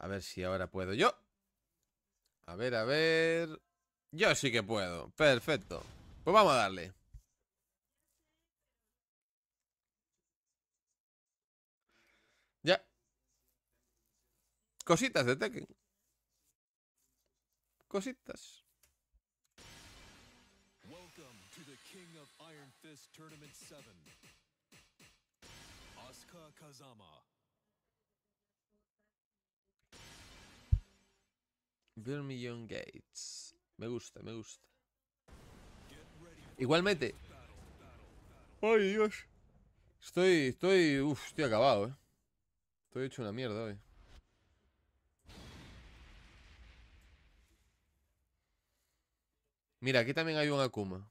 A ver si ahora puedo yo. A ver, a ver... Yo sí que puedo. Perfecto. Pues vamos a darle. Ya. Cositas de Tekken. Cositas. Welcome to the King of Iron Fist Tournament 7. Kazama. Gates. Me gusta, me gusta. Igualmente. ¡Ay, Dios! Estoy, estoy, uff, estoy acabado, eh. Estoy hecho una mierda hoy. Mira, aquí también hay un Akuma.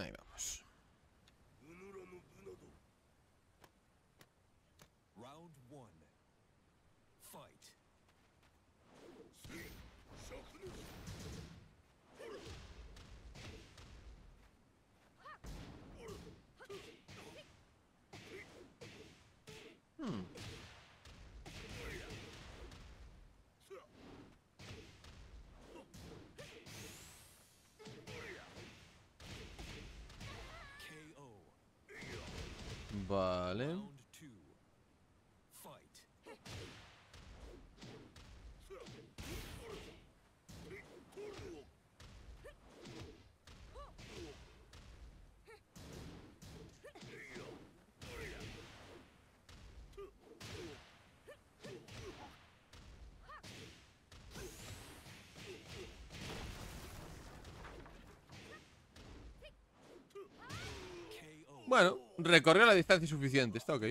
Ahí vamos. Round one. Fight. Hmm. Vale. Bueno, Recorrió la distancia suficiente, está ok.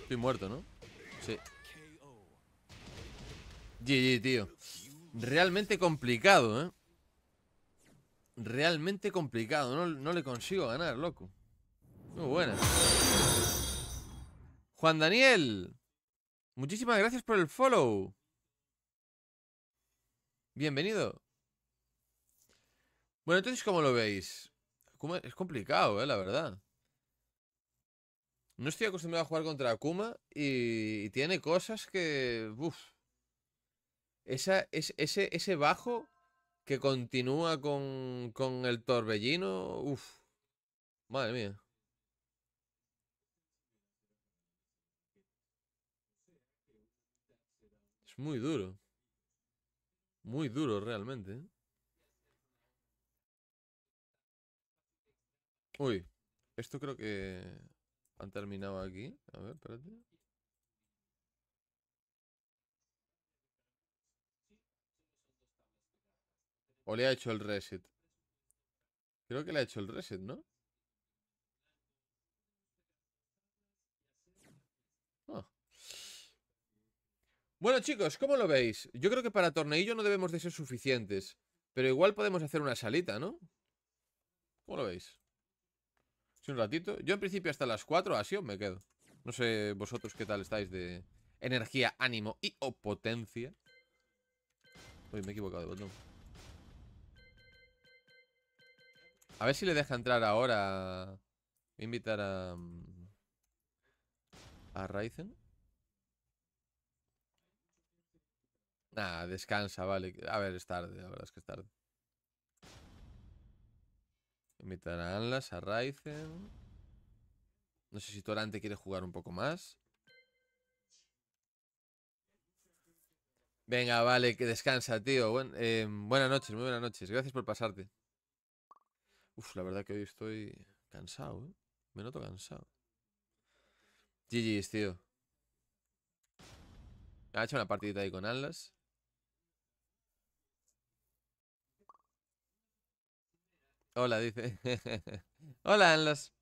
Estoy muerto, ¿no? Sí. GG, tío. Realmente complicado, ¿eh? Realmente complicado. No, no le consigo ganar, loco. Muy buena. Juan Daniel. Muchísimas gracias por el follow. Bienvenido. Bueno, entonces, ¿cómo lo veis? Es complicado, eh, la verdad. No estoy acostumbrado a jugar contra Akuma y, tiene cosas que... Uf. Esa, es, ese, ese bajo que continúa con, con el torbellino... Madre mía. Es muy duro. Muy duro realmente. ¿eh? Uy, esto creo que... ¿Han terminado aquí? A ver, espérate. ¿O le ha hecho el reset? Creo que le ha hecho el reset, ¿no? Ah. Bueno, chicos, ¿cómo lo veis? Yo creo que para torneillo no debemos de ser suficientes. Pero igual podemos hacer una salita, ¿no? ¿Cómo lo veis? un ratito. Yo en principio hasta las 4 así o me quedo. No sé vosotros qué tal estáis de energía, ánimo y o potencia. Uy, me he equivocado de botón. A ver si le deja entrar ahora. invitar a. Mm, a Ryzen Nah, descansa, vale. A ver, es tarde, la verdad es que es tarde. Invitar a Anlas, a Ryzen. No sé si Torante quiere jugar un poco más. Venga, vale, que descansa, tío. Em, buenas noches, muy buenas noches. Gracias por pasarte. Uf, la verdad que hoy estoy cansado, ¿eh? Me noto cansado. GG's, tío. Ha hecho una partidita ahí con Anlas. Hola, dice. Hola, en los.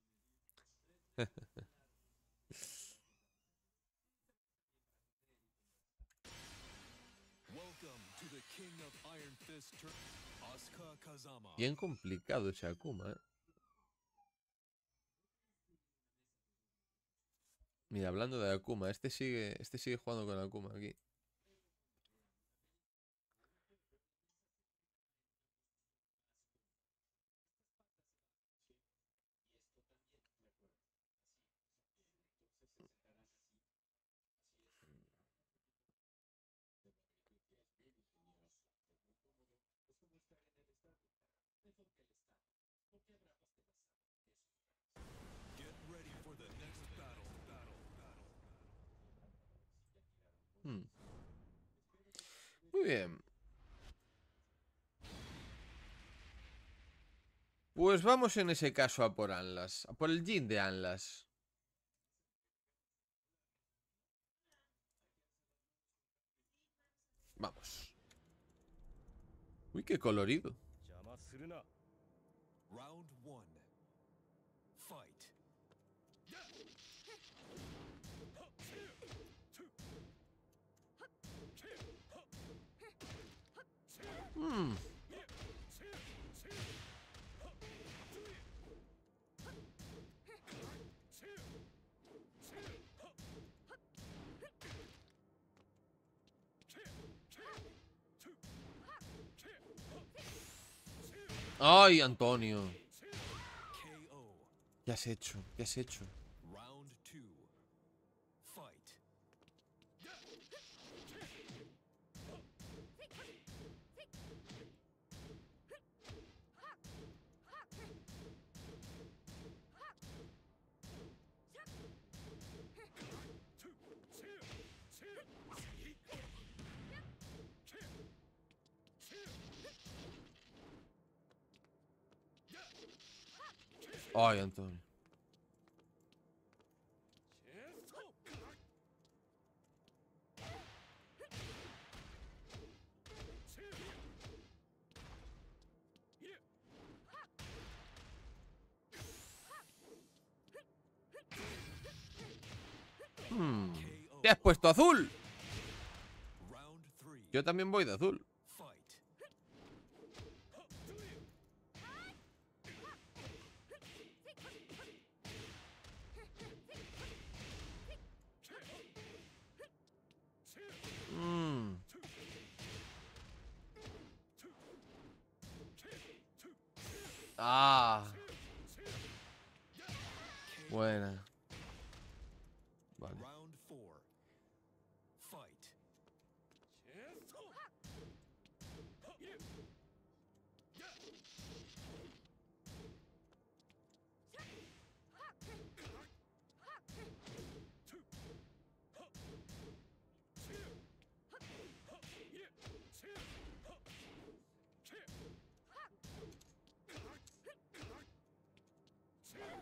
Bien complicado ese Akuma, ¿eh? Mira, hablando de Akuma, este sigue, este sigue jugando con Akuma aquí. Pues vamos en ese caso a por Anlas, a por el jean de Anlas. Vamos. Uy, qué colorido. Hmm. Ay, Antonio. ¿Qué has hecho? ¿Qué has hecho? Hmm. ¡Te has puesto azul! Yo también voy de azul.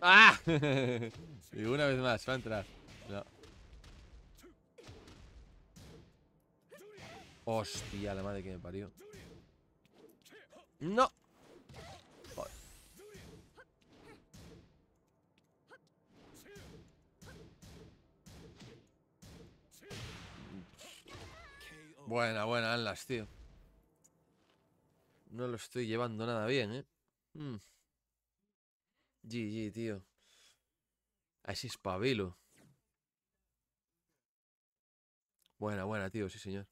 ¡Ah! y una vez más, va a entrar. No. Hostia, la madre que me parió. No. Buena, buena, Anlas, tío. No lo estoy llevando nada bien, ¿eh? Hmm. GG, tío. Así espabilo. Buena, buena, tío, sí, señor.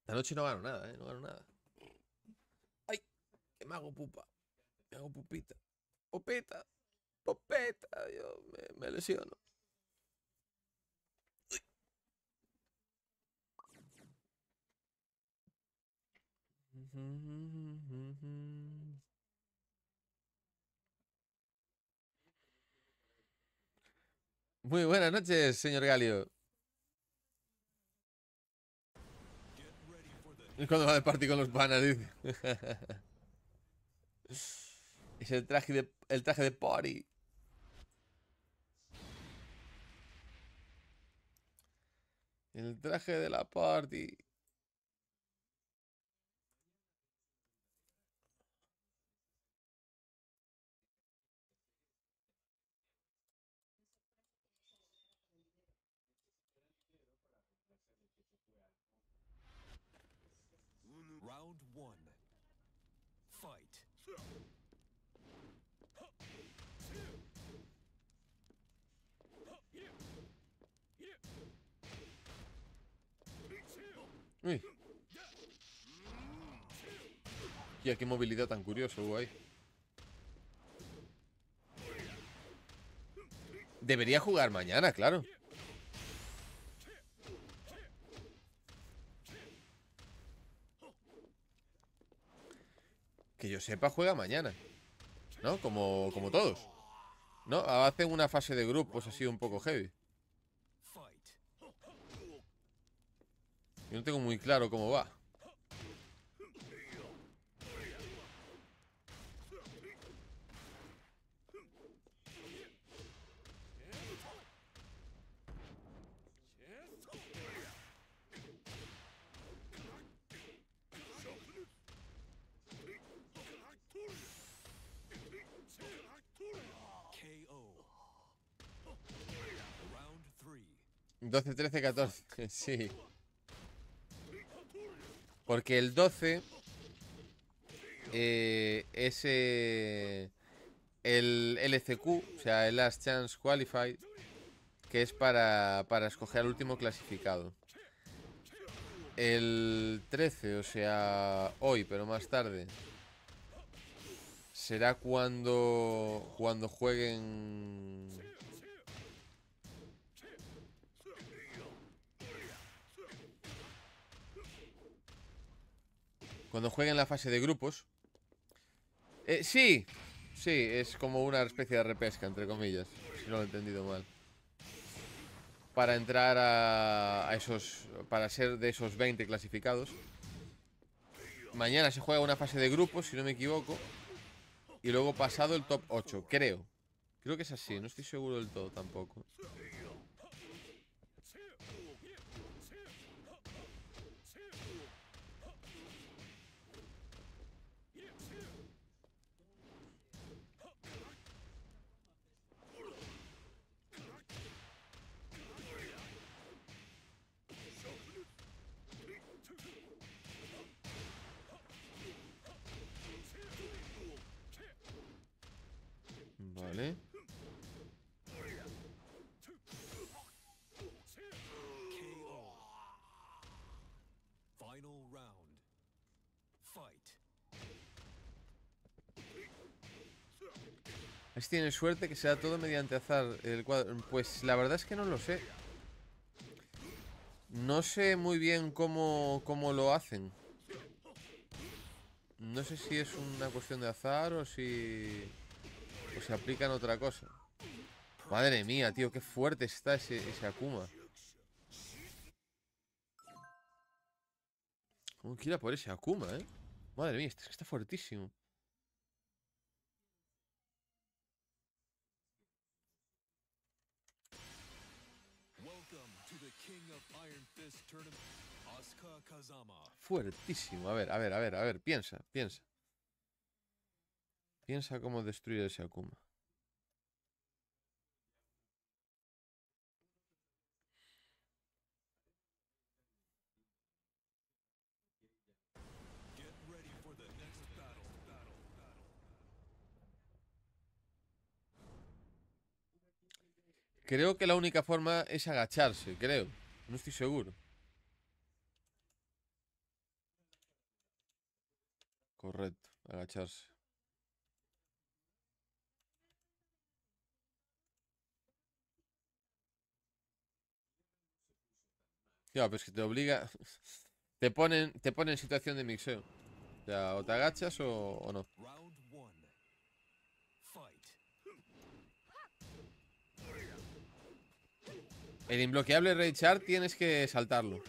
Esta noche no gano nada, ¿eh? No gano nada. ¡Ay! Que me hago pupa. Me hago pupita. Popeta. Popeta. Dios, me, lesiono. Muy buenas noches, señor Galio. Es cuando va de party con los panas, dice. es el traje de, el traje de party. El traje de la party. Uy. qué movilidad tan curioso guay. Debería jugar mañana, claro. Que yo sepa, juega mañana. ¿No? Como, como todos. ¿No? Hacen una fase de grupos pues así un poco heavy. Yo no tengo muy claro cómo va. 12, 13, 14. sí. Porque el 12 eh, es el LCQ, o sea, el Last Chance Qualified, que es para, escoger al último clasificado. El 13, o sea, hoy, pero más tarde, será cuando, cuando jueguen Cuando jueguen la fase de grupos. Eh, sí, sí, es como una especie de repesca, entre comillas, si no lo he entendido mal. Para entrar a, a esos, para ser de esos 20 clasificados. Mañana se juega una fase de grupos, si no me equivoco. Y luego pasado el top 8, creo. Creo que es así, no estoy seguro del todo tampoco. Vale. Final tiene suerte que sea todo mediante azar el cuadro. Pues la verdad es que no lo sé. No sé muy bien cómo lo hacen. No sé si es una cuestión de azar o si... O se aplican otra cosa. Madre mía, tío, qué fuerte está ese, Akuma. ¿Cómo quiera por ese Akuma, eh? Madre mía, este está fuertísimo. Fuertísimo. A ver, a ver, a ver, a ver, piensa, piensa. Piensa cómo destruir ese Akuma. Creo que la única forma es agacharse, creo. No estoy seguro. Correcto, agacharse. Ya, pero es que te obliga. Te ponen, te en situación de mixeo. O o te agachas o, no. El imbloqueable Rage tienes que saltarlo.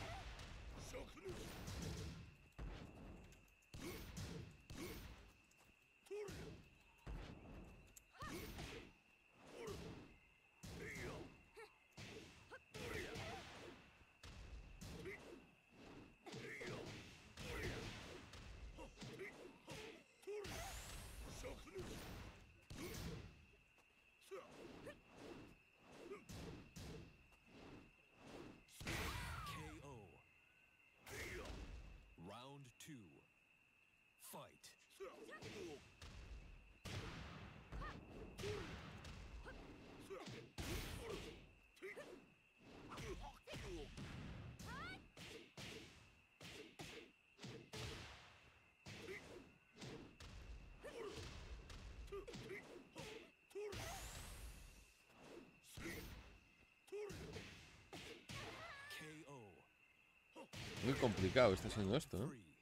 Muy complicado está siendo esto, ¿eh?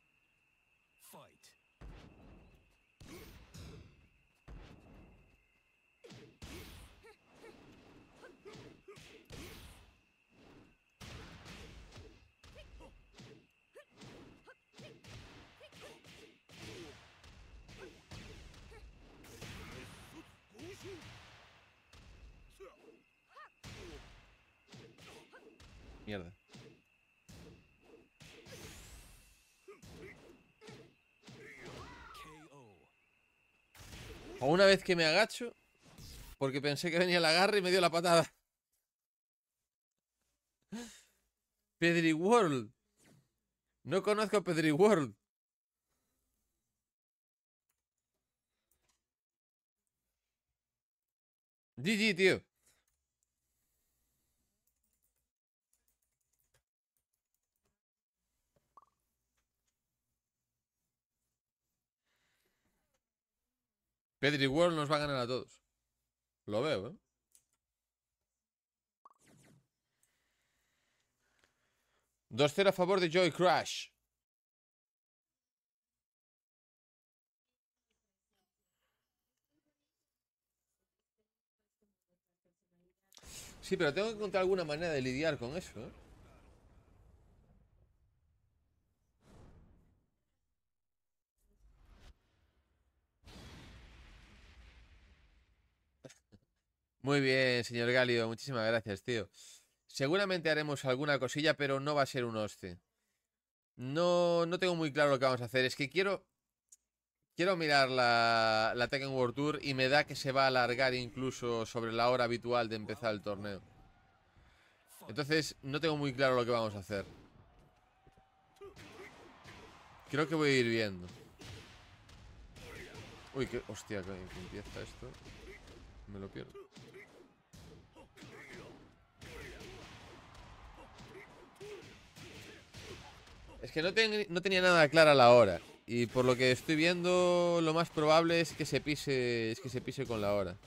O una vez que me agacho, porque pensé que venía el agarre y me dio la patada. Pedri World. No conozco a Pedri World. GG, tío. Pedri World nos va a ganar a todos. Lo veo, ¿eh? 2 0 a favor de Joy Crash. Sí, pero tengo que encontrar alguna manera de lidiar con eso, ¿eh? Muy bien, señor Galio, muchísimas gracias, tío. Seguramente haremos alguna cosilla, pero no va a ser un hoste. No, no tengo muy claro lo que vamos a hacer. Es que quiero... Quiero mirar la, la Tekken World Tour y me da que se va a alargar incluso sobre la hora habitual de empezar el torneo. Entonces, no tengo muy claro lo que vamos a hacer. Creo que voy a ir viendo. Uy, qué... Hostia, que empieza esto. Me lo pierdo. Es que no, tenía nada clara la hora. Y por lo que estoy viendo, lo más probable es que se pise, es que se pise con la hora.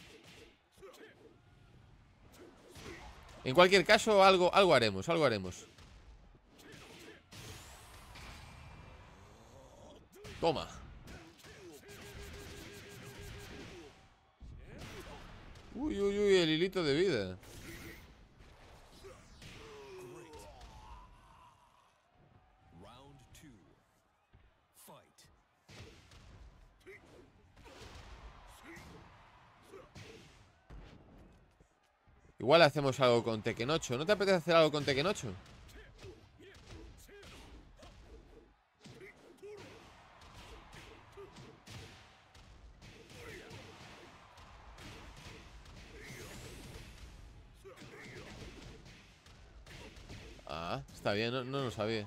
En cualquier caso, algo, algo haremos, algo haremos. Toma. Uy, uy, uy, el hilito de vida. Igual hacemos algo con Tekken 8. ¿No te apetece hacer algo con Tekken 8? Ah, está bien, no, no lo sabía.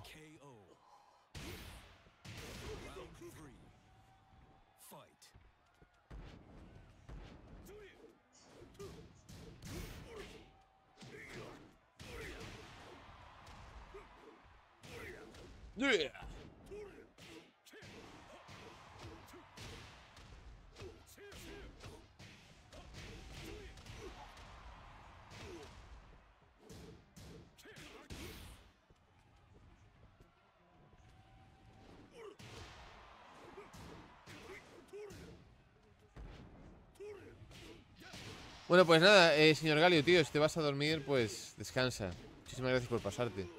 Bueno, pues nada, eh, señor Galio, tío, si te vas a dormir, pues descansa. Muchísimas gracias por pasarte.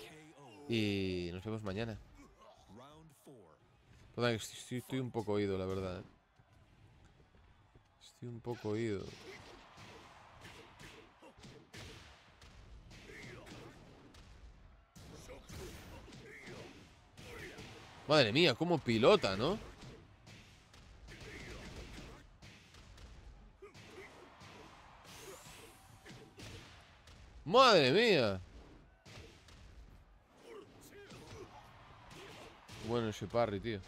Y nos vemos mañana. Perdón, estoy, estoy un poco oído, la verdad. Eh. Estoy un poco oído. Madre mía, como pilota, ¿no? Madre mía. Bueno, ese parry, tío.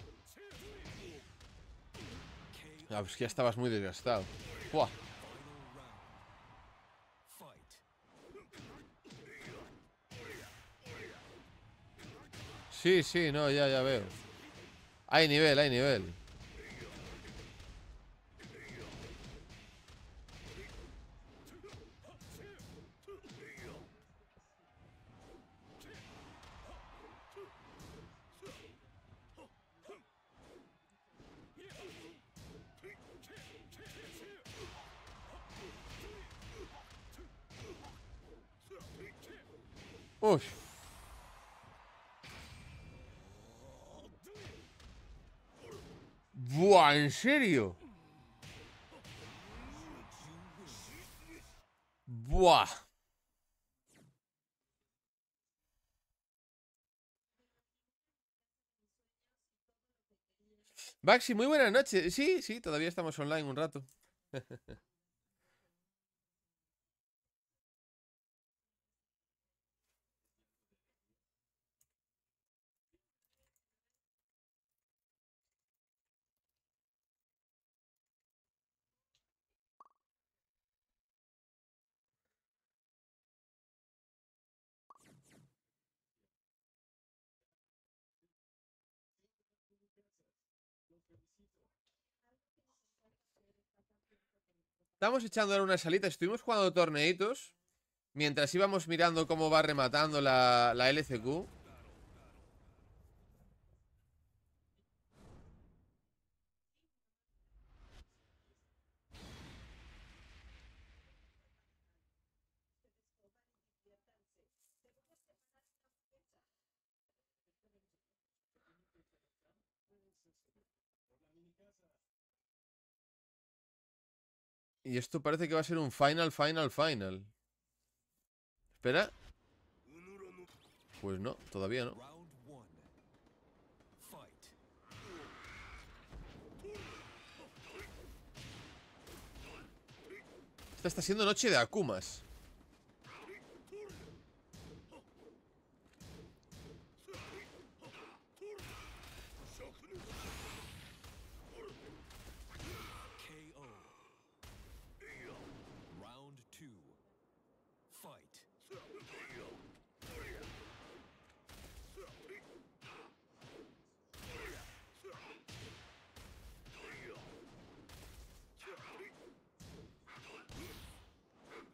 Ah, pues que ya estabas muy desgastado. ¡Buah! Sí, sí, no, ya, ya veo. Hay nivel, hay nivel. ¿En serio? Buah. Maxi, muy buenas noches. Sí, sí, todavía estamos online un rato. Estamos echando ahora una salita, estuvimos jugando torneitos mientras íbamos mirando cómo va rematando la LCQ. Y esto parece que va a ser un final, final, final. Espera. Pues no, todavía no. Esta está siendo noche de Akumas.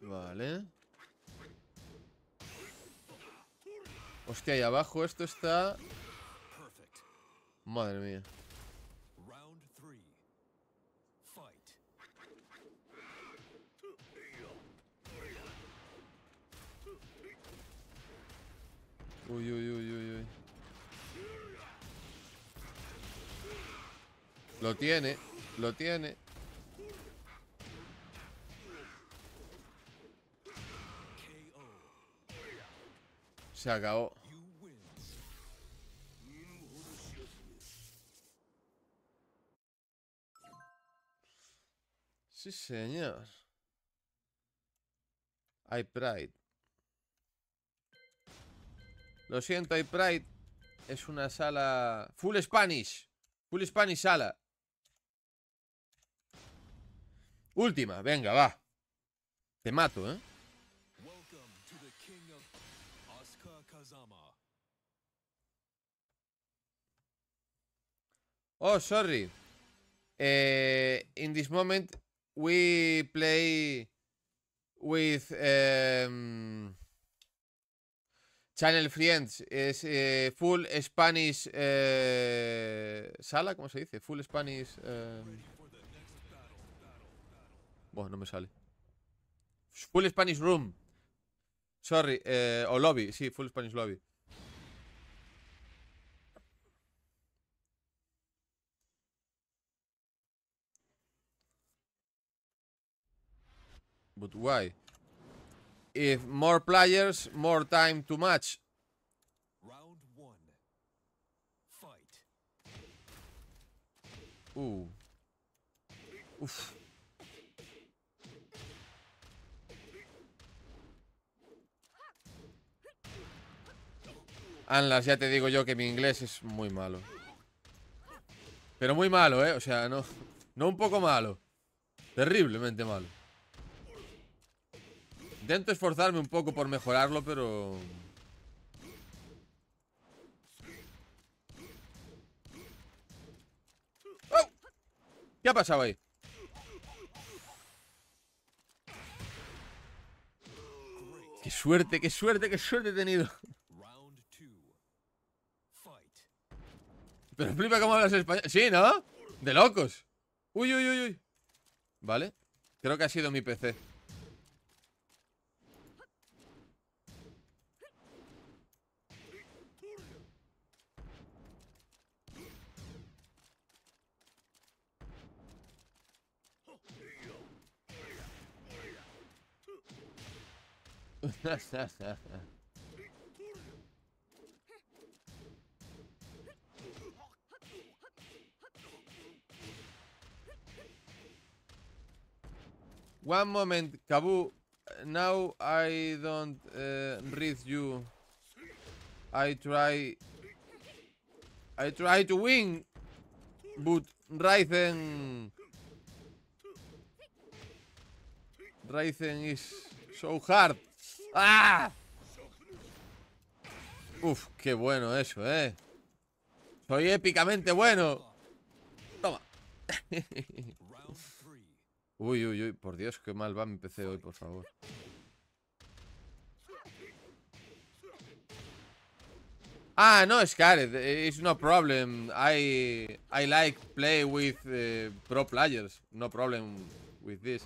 Vale. Hostia, ahí abajo esto está... Madre mía. Uy, uy, uy, uy, uy. Lo tiene, lo tiene. Se acabó. Sí, señor. Hay Pride. Lo siento, I, Pride. Es una sala... Full Spanish. Full Spanish sala. Última, venga, va. Te mato, ¿eh? Oh, sorry. en eh, in this moment we play with em, Channel Friends. Es eh, full Spanish eh, sala, ¿cómo se dice? Full Spanish. Em. Bueno, no me sale. Full Spanish Room. Sorry, o lobby, sí, Full Spanish Lobby. But why? If more players, more time to match. Round one. Fight. Uh. Uf. Anlas, ya te digo yo que mi inglés es muy malo. Pero muy malo, ¿eh? O sea, no, no un poco malo. Terriblemente malo. Intento esforzarme un poco por mejorarlo, pero... ¿Qué ha pasado ahí? ¡Qué suerte, qué suerte, qué suerte he tenido! Pero flipa cómo hablas español. Sí, ¿no? De locos. Uy, uy, uy, uy. Vale. Creo que ha sido mi PC. One moment, Kabu. Now I don't uh, read you. I try... I try to win, but rising. Raizen is so hard. ¡Ah! Uf, qué bueno eso, ¿eh? Soy épicamente bueno. Toma. uy, uy, uy. Por Dios, qué mal va mi PC hoy, por favor. Ah, no, Scarlet. It's no problem. I, I like play with eh, pro players. No problem with this.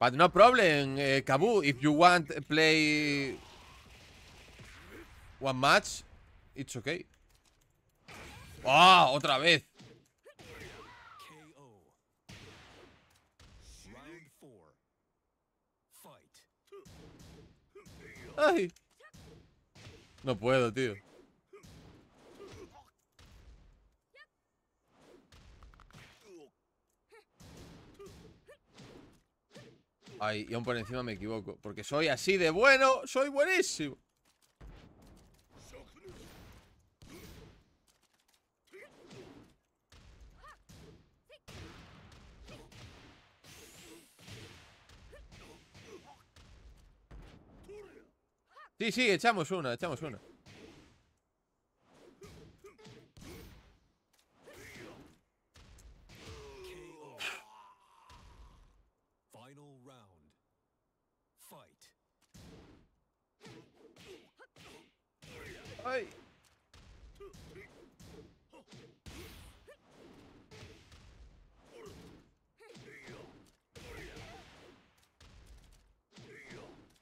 But no problem, uh, eh, Kabu. If you want play one match, it's okay. ¡Oh, otra vez. No puedo, tío. Ay, y aún por encima me equivoco. Porque soy así de bueno, soy buenísimo. Sí, sí, echamos una, echamos una.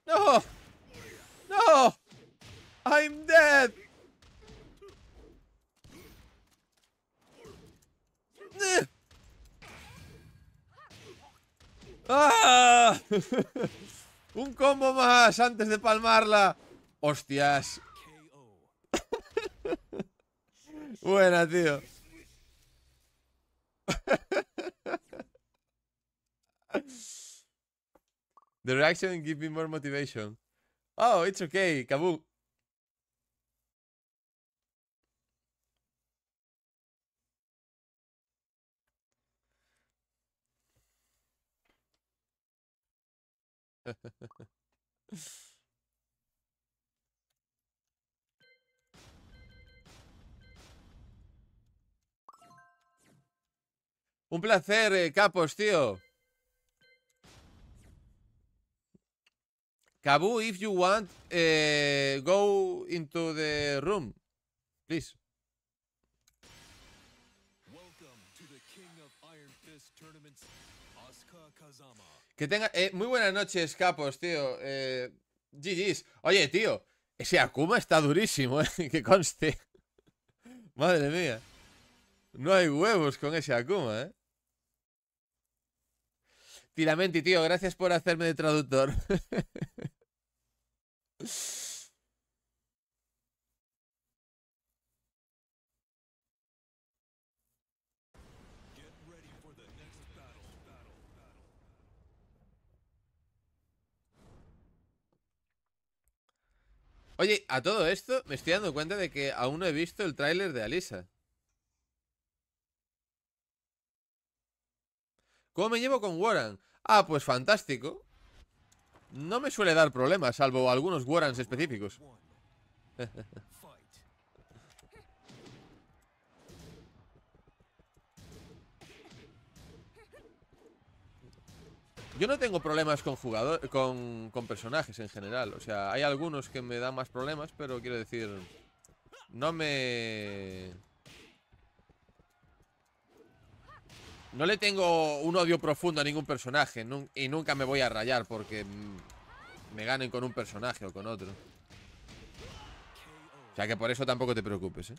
No! No! I'm dead! ¡Ah! Un combo más antes de palmarla. Hostias. Buena, tío. The reaction give me more motivation. Oh, it's okay, Kabu. Un placer, eh, capos, tío. Kabu, if you want, eh, go into the room, please. Que tenga... Eh, muy buenas noches, capos, tío. Eh, GG's. Oye, tío, ese Akuma está durísimo, ¿eh? que conste. Madre mía. No hay huevos con ese Akuma, ¿eh? Tiramenti, tío, gracias por hacerme de traductor. Oye, a todo esto me estoy dando cuenta de que aún no he visto el tráiler de Alisa. ¿Cómo me llevo con Warren? Ah, pues fantástico. No me suele dar problemas, salvo algunos warrants específicos. Yo no tengo problemas con jugador, con, personajes en general. O sea, hay algunos que me dan más problemas, pero quiero decir... No me... No le tengo un odio profundo a ningún personaje y nunca me voy a rayar porque me ganen con un personaje o con otro. O sea que por eso tampoco te preocupes, ¿eh?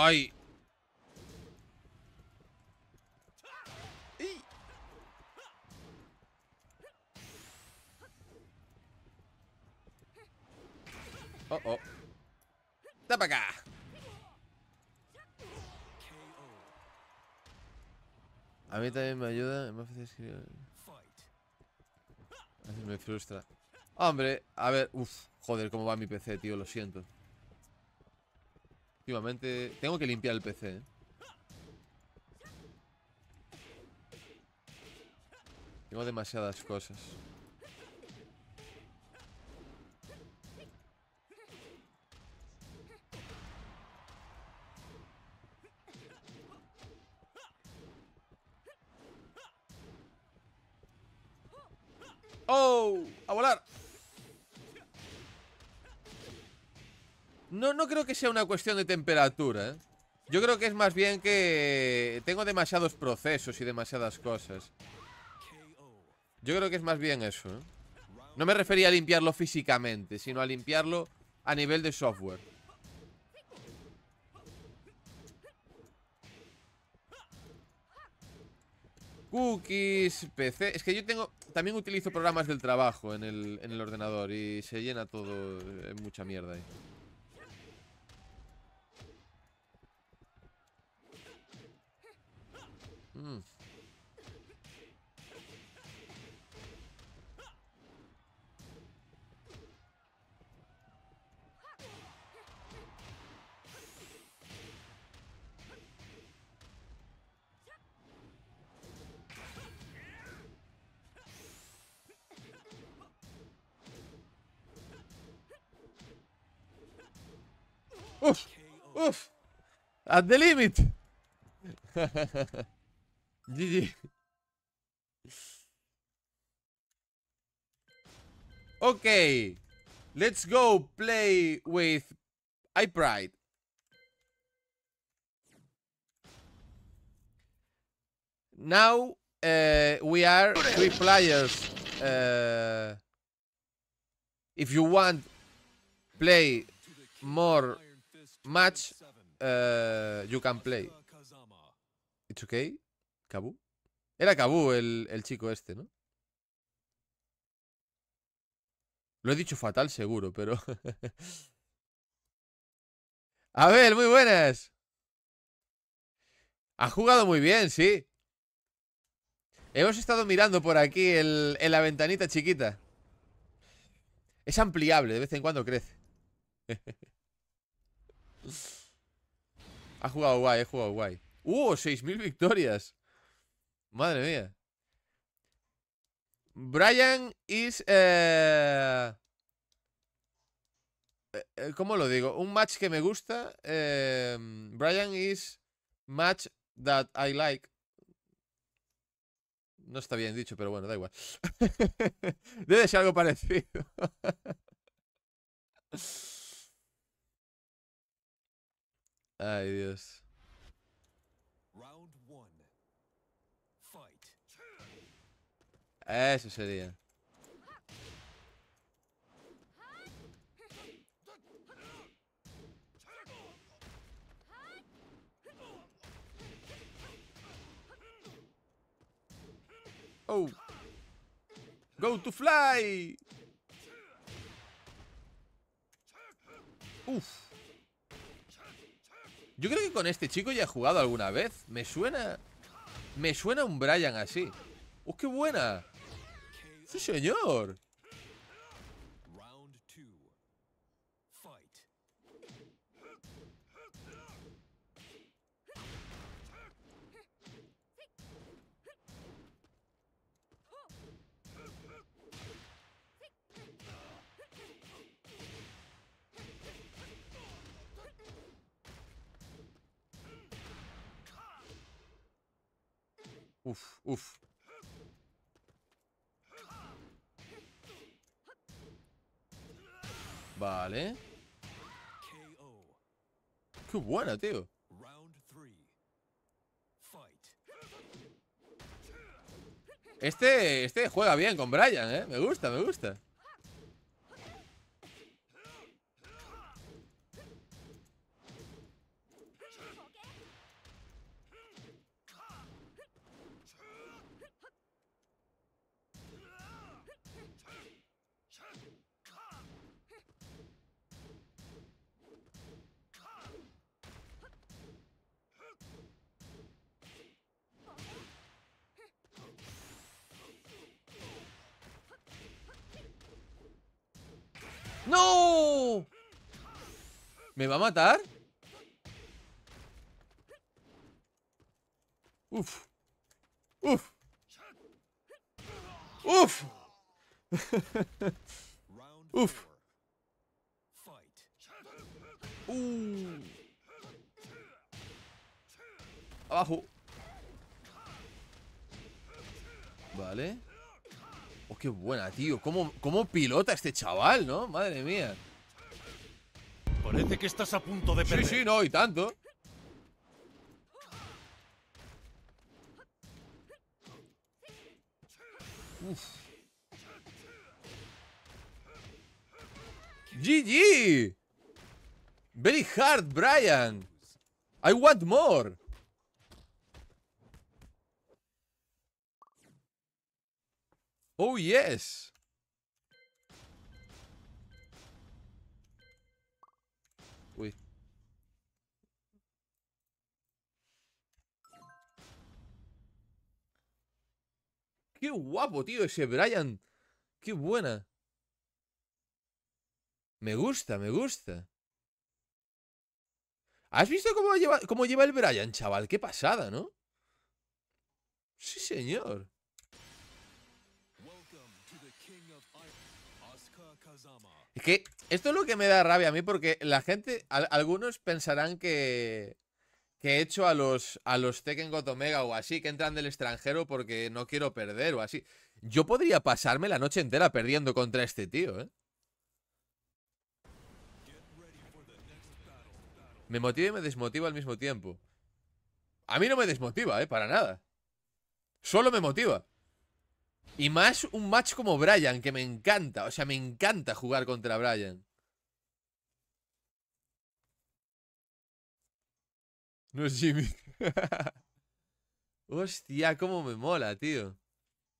Ay. Oh, oh. para acá. A mí también me ayuda. Es más Me frustra. Hombre, a ver. Uf, joder, cómo va mi PC, tío. Lo siento. Últimamente tengo que limpiar el PC. ¿eh? Tengo demasiadas cosas. sea una cuestión de temperatura. ¿eh? Yo creo que es más bien que tengo demasiados procesos y demasiadas cosas. Yo creo que es más bien eso. ¿eh? No me refería a limpiarlo físicamente, sino a limpiarlo a nivel de software. Cookies, PC... Es que yo tengo... También utilizo programas del trabajo en el, ordenador y se llena todo... mucha mierda ahí. Hmm. Oof! Oof! At the limit! okay. Let's go play with iPride. Now uh, we are three players. Uh, if you want play more match, uh, you can play. It's okay. ¿Cabú? Era Cabú el, el chico este, ¿no? Lo he dicho fatal seguro, pero... A ver, muy buenas. Ha jugado muy bien, sí. Hemos estado mirando por aquí en la ventanita chiquita. Es ampliable, de vez en cuando crece. ha jugado guay, ha jugado guay. ¡Uh! 6.000 victorias. Madre mía. Brian is. Eh, eh, eh, ¿Cómo lo digo? Un match que me gusta. Brian is match that I like. No está bien dicho, pero bueno, da igual. Debe ser algo parecido. Ay, Dios. Eso sería. Oh. Go to fly. Uf. Yo creo que con este chico ya he jugado alguna vez. Me suena... Me suena un Brian así. ¡Oh, qué buena! Sí, señor. Uf uf. Vale. ¡Qué buena, tío! Este, este juega bien con Brian, ¿eh? Me gusta, me gusta. ¡No! ¿Me va a matar? Uf. Uf. Uf. Uf. Uh. Abajo. Vale. Oh, qué buena, tío. ¿Cómo, cómo pilota este chaval, no? Madre mía. Parece que estás a punto de perder. Sí, sí, no, y tanto. GG! Very hard, Brian! I want more! Oh, yes. Uy. Qué guapo, tío, ese Brian. Qué buena. Me gusta, me gusta. ¿Has visto cómo lleva, cómo lleva el Brian, chaval? Qué pasada, ¿no? Sí, señor. Es que esto es lo que me da rabia a mí porque la gente, algunos pensarán que, he hecho a los, a los Tekken God Omega o así, que entran del extranjero porque no quiero perder o así. Yo podría pasarme la noche entera perdiendo contra este tío, ¿eh? Me motiva y me desmotiva al mismo tiempo. A mí no me desmotiva, ¿eh? Para nada. Solo me motiva. Y más un match como Brian, que me encanta. O sea, me encanta jugar contra Brian. No es Jimmy. Hostia, cómo me mola, tío.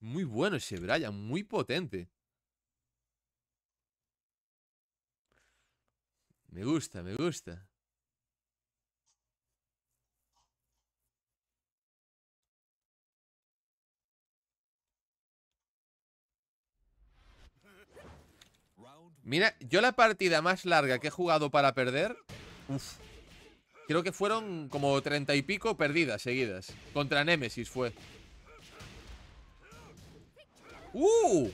Muy bueno ese Brian, muy potente. Me gusta, me gusta. Mira, yo la partida más larga que he jugado para perder... Creo que fueron como treinta y pico perdidas seguidas. Contra Nemesis fue. ¡Uh!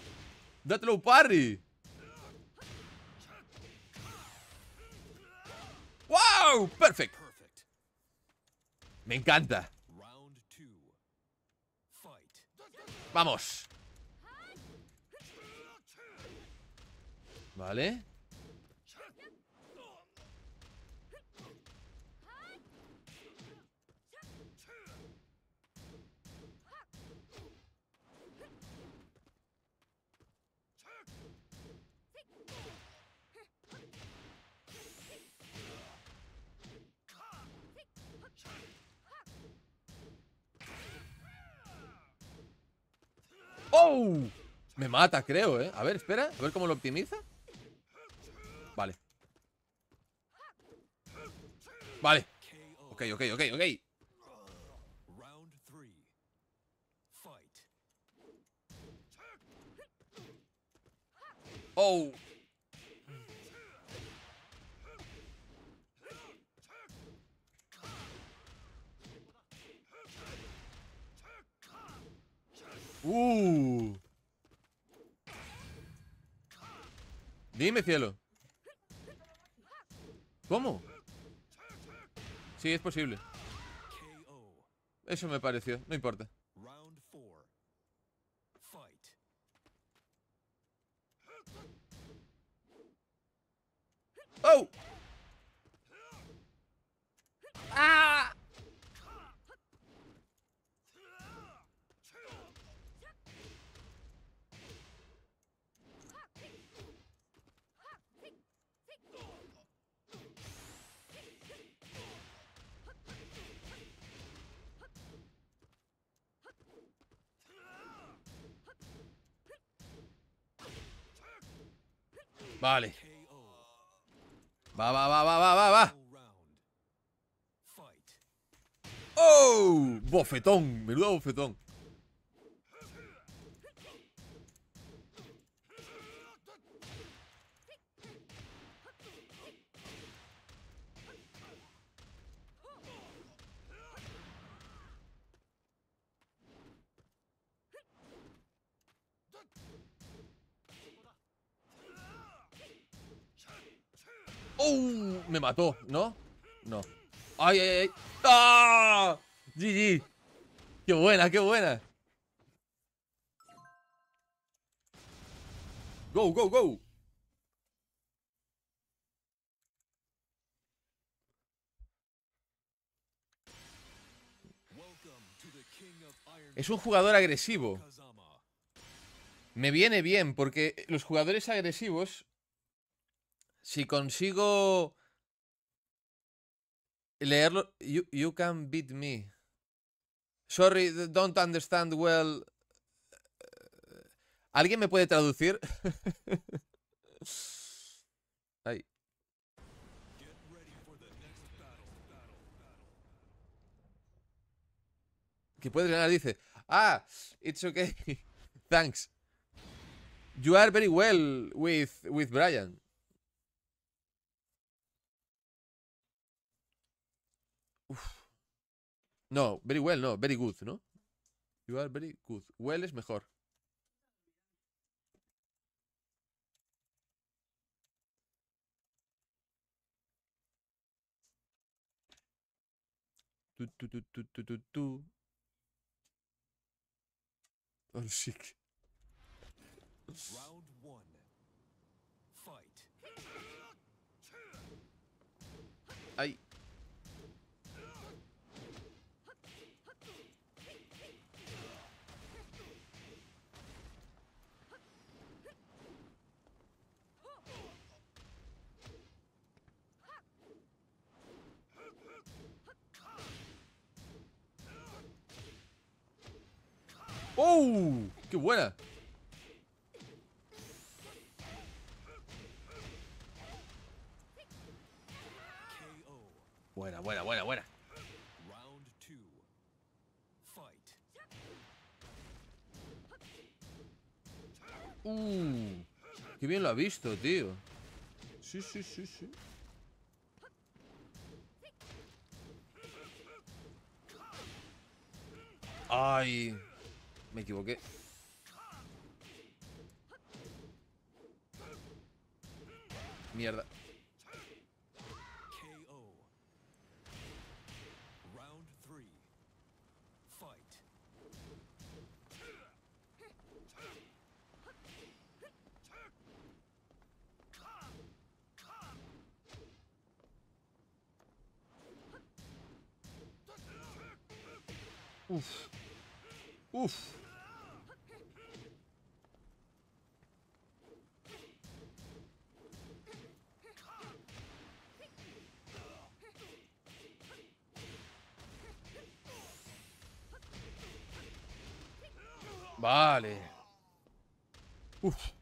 ¡Datlow Parry! ¡Wow! ¡Perfect! Me encanta. Vamos. Vale. ¡Oh! Me mata, creo, ¿eh? A ver, espera, a ver cómo lo optimiza. Vale. Ok, ok, ok, ok. Oh. Uh. Dime, cielo. ¿Cómo? Sí, es posible. Eso me pareció, no importa. ¡Oh! ¡Ah! Vale. Va, va, va, va, va, va, va. ¡Oh! Bofetón, menudo bofetón. mató, ¿no? No. ¡Ay, ay, ay! ¡Ah! ¡GG! ¡Qué buena, qué buena! ¡Go, go, go! Es un jugador agresivo. Me viene bien, porque los jugadores agresivos, si consigo leerlo. You, you can beat me. Sorry, don't understand well. Eh, ¿Alguien me puede traducir? Ay. Que puedes ganar, dice. Ah, it's okay. Thanks. You are very well with, with Brian. No, very well, no, very good, ¿no? You are very good. Well es mejor. Tu, tu, tu, tu, tu, tu, oh, ¡Oh! ¡Qué buena! Buena, buena, buena, buena. Round Uh, qué bien lo ha visto, tío. Sí, sí, sí, sí. Ay me equivoqué. Mierda. Uf. Uf. Vale. Uf.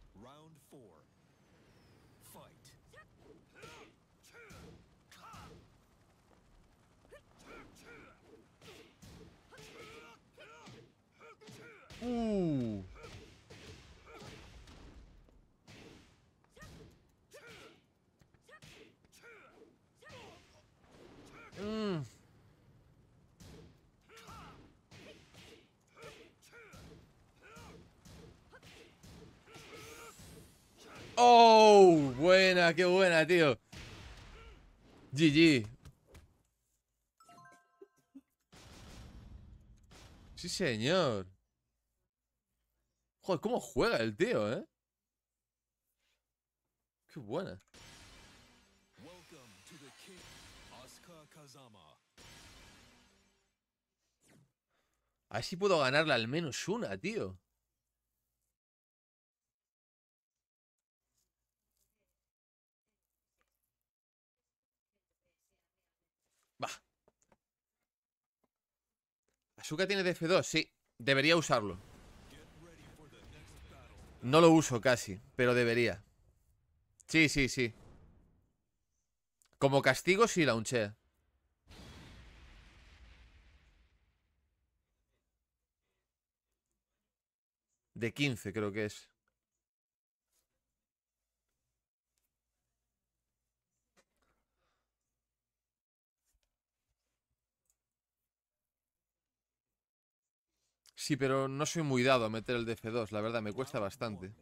tío. GG. Sí, señor. Joder, cómo juega el tío, ¿eh? Qué buena. A ver si puedo ganarle al menos una, tío. Asuka tiene DF2, sí. Debería usarlo. No lo uso casi, pero debería. Sí, sí, sí. Como castigo sí la unchea. De 15 creo que es. Sí, pero no soy muy dado a meter el df 2 la verdad, me cuesta bastante.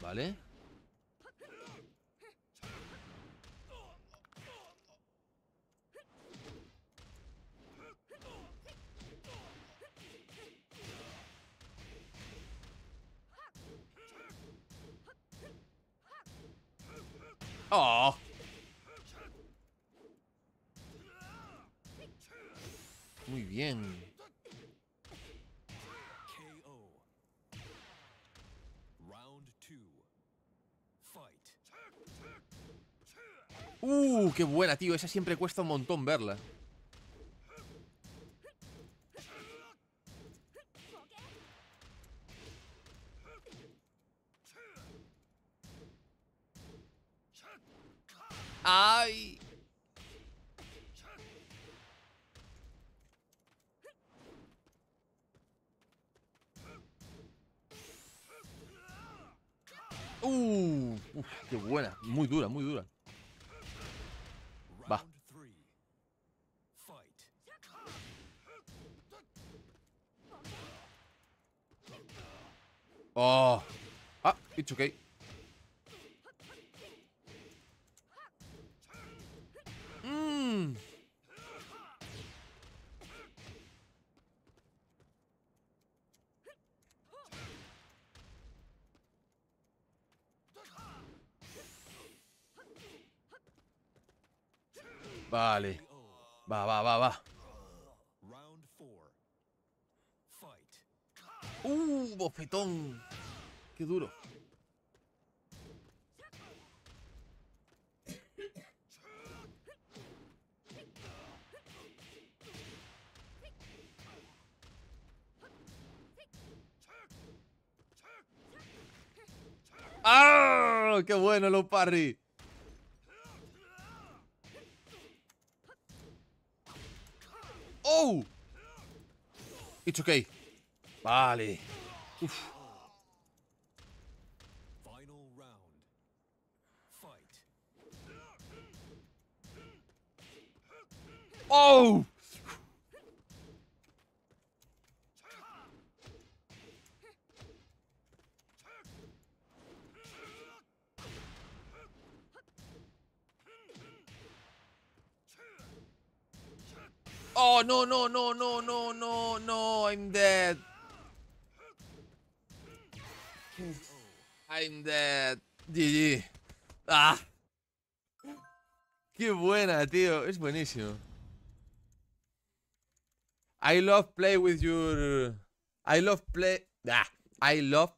Vale. Oh. bien. Uh, qué buena, tío. Esa siempre cuesta un montón verla. ¡Qué bueno, lo parry! ¡Oh! It's okay. Vale. ¡Oh! no, no, no, no, no, no, no, I'm dead. I'm dead. GG. Ah. Qué buena, tío. Es buenísimo. I love play with your... I love play... Ah. I love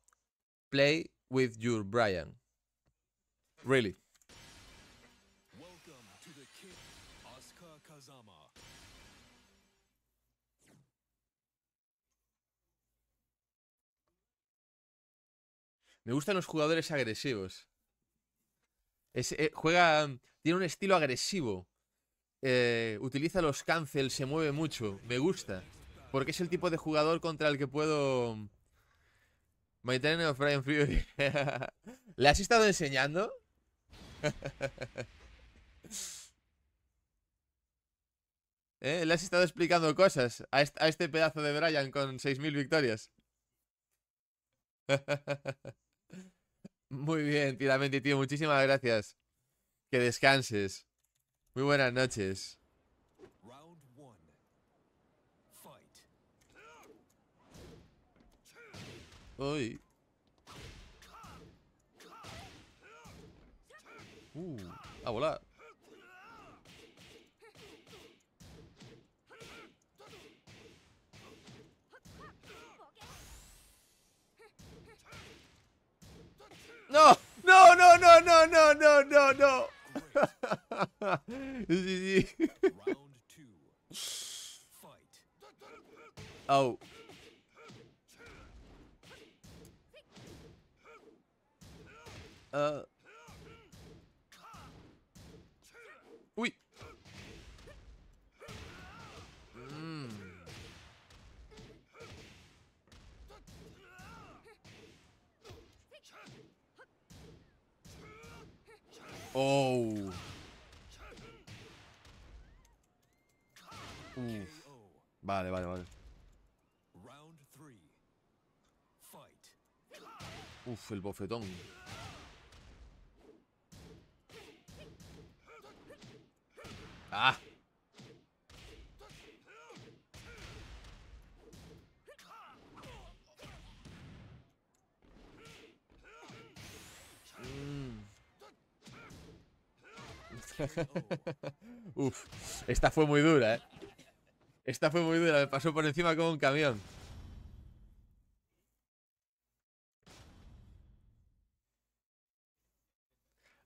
play with your Brian. Really. Me gustan los jugadores agresivos. Eh, juega. Tiene un estilo agresivo. Eh, utiliza los cancel se mueve mucho. Me gusta. Porque es el tipo de jugador contra el que puedo. Maitane mm, of Brian Fury. ¿Le has estado enseñando? ¿Eh? Le has estado explicando cosas a, este pedazo de Brian con 6.000 victorias. Muy bien, Tiramente, tío. Muchísimas gracias. Que descanses. Muy buenas noches. Uy. Uh, a volar. No, no, no, no, no, no, no, no, no. Round two. Fight. Oh. Uh. Oh. Vale, vale, vale. Uf, el bofetón. Ah. Uf, esta fue muy dura, ¿eh? Esta fue muy dura, me pasó por encima como un camión.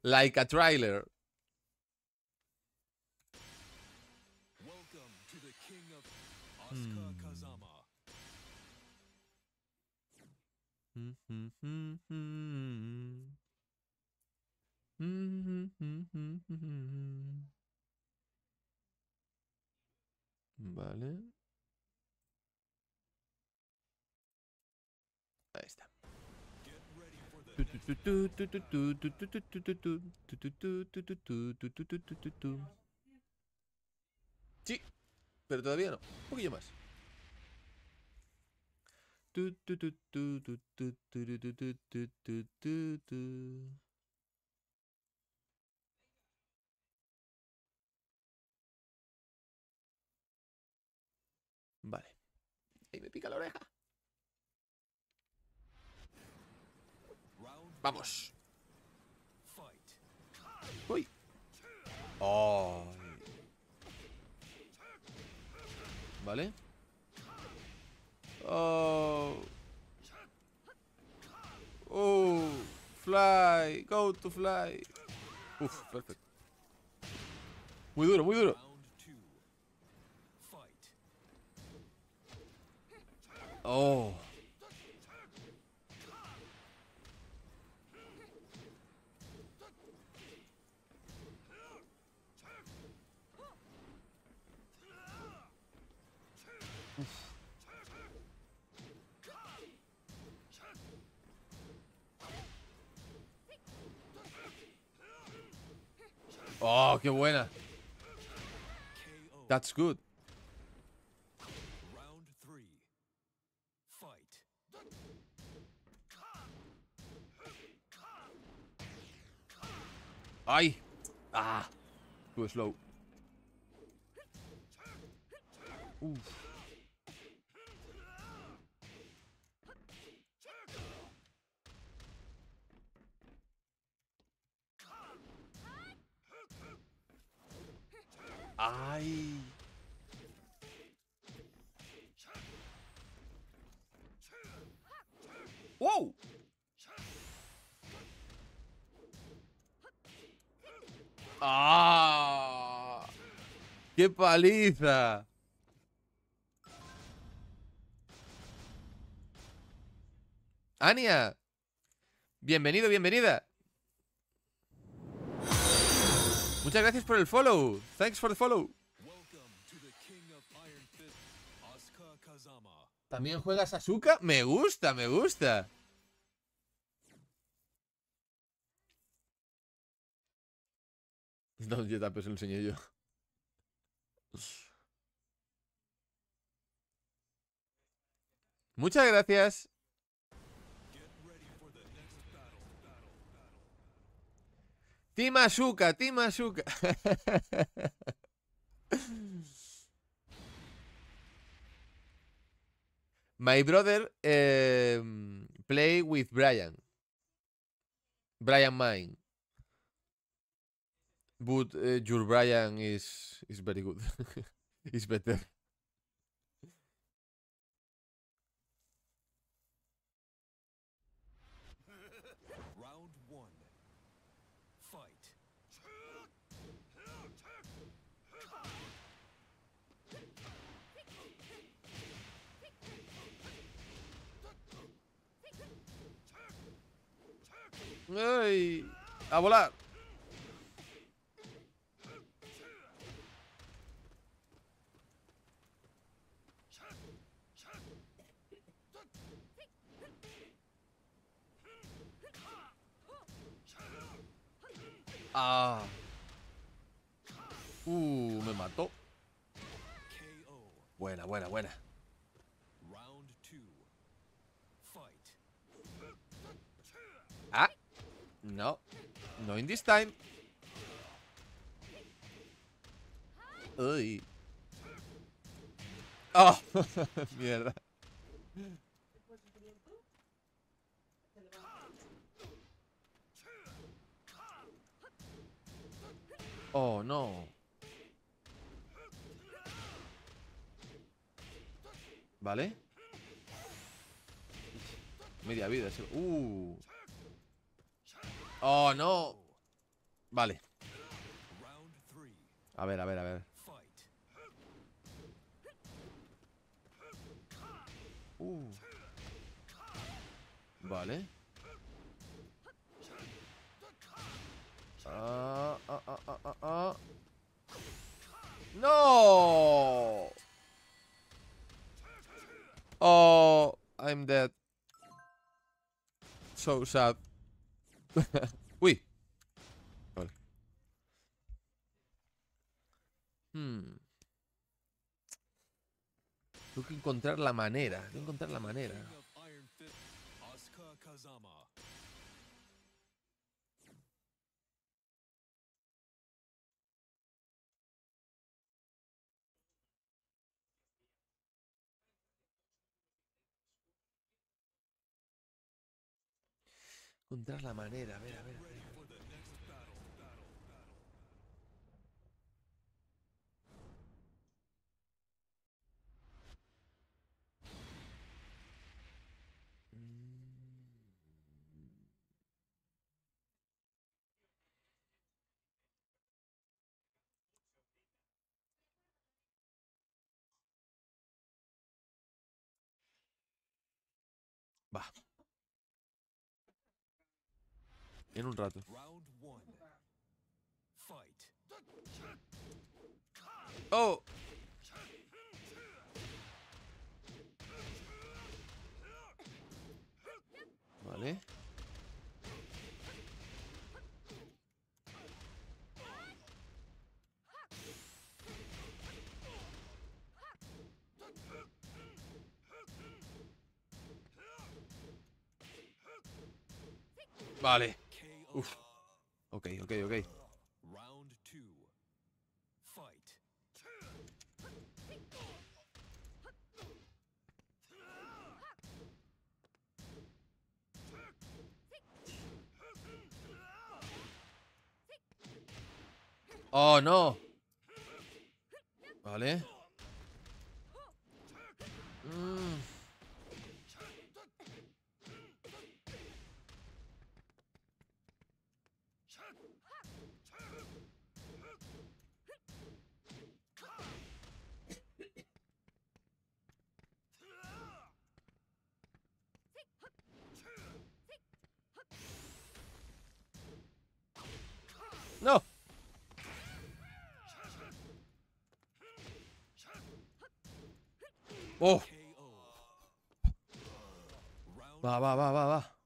Like a trailer. Hmm. Hmm. Hmm, Ahí está. Sí, pero todavía no. Un poquillo más. pica la oreja. Vamos. Uy. Vale. Oh. Oh. Fly. Go to fly. Uf, perfecto. Muy duro, muy duro. Oh. Oh, qué buena. That's good. Ej! Ah! Du er slow. Uh. Ej! paliza! ¡Ania! Bienvenido, bienvenida. Muchas gracias por el follow. Thanks for the follow. ¿También juegas Asuka? Me gusta, me gusta. No, yo te lo enseñé yo. Pues, muchas gracias. Team Azuka, My brother eh, play with Brian. Brian Mine. But uh, your Brian is is very good. it's better. Round one. Fight. Hey, ¡A volar! Ah. Uh, me mató. Buena, buena, buena. Ah. No. No in this time. Uy. Ah, mierda. Oh, no. Vale. Media vida. Uh. Oh, no. Vale. A ver, a ver, a ver. Uh. Vale. Uh, uh, uh, uh, uh, No! Oh, I'm dead. So sad. Wait. Sorry. Hmm. Tengo que encontrar la manera. Tengo que encontrar la manera. encontrar la manera. A ver, a ver. En un rato. ¡Oh! Vale. Vale. Ok, ok, ok. Round two. Fight. Oh no. Vale. 오. 와, 와, 와, 와, 와.